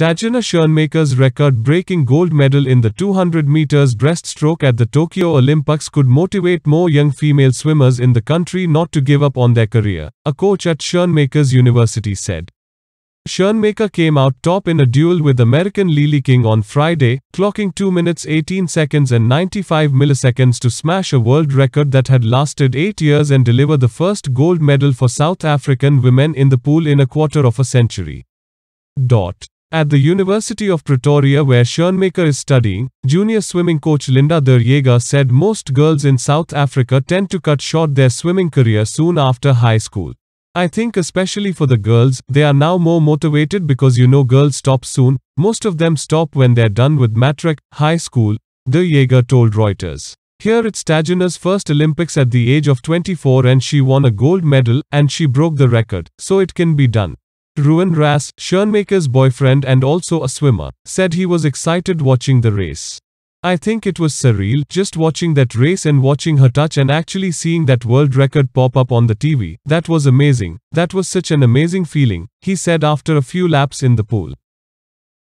Tatiana Schoenmaker's record-breaking gold medal in the 200 meters breaststroke at the Tokyo Olympics could motivate more young female swimmers in the country not to give up on their career, a coach at Schoenmaker's university said. Schoenmaker came out top in a duel with American Lily King on Friday, clocking 2 minutes 18 seconds and 95 milliseconds to smash a world record that had lasted 8 years and deliver the first gold medal for South African women in the pool in a quarter of a century. Dot. At the University of Pretoria where Schoenmaker is studying, junior swimming coach Linda Derjega said most girls in South Africa tend to cut short their swimming career soon after high school. I think especially for the girls, they are now more motivated because you know girls stop soon, most of them stop when they're done with matric, high school, Derjega told Reuters. Here it's Tajina's first Olympics at the age of 24 and she won a gold medal, and she broke the record, so it can be done. Ruan Ras, Schoenmaker's boyfriend and also a swimmer, said he was excited watching the race. I think it was surreal, just watching that race and watching her touch and actually seeing that world record pop up on the TV, that was amazing, that was such an amazing feeling, he said after a few laps in the pool.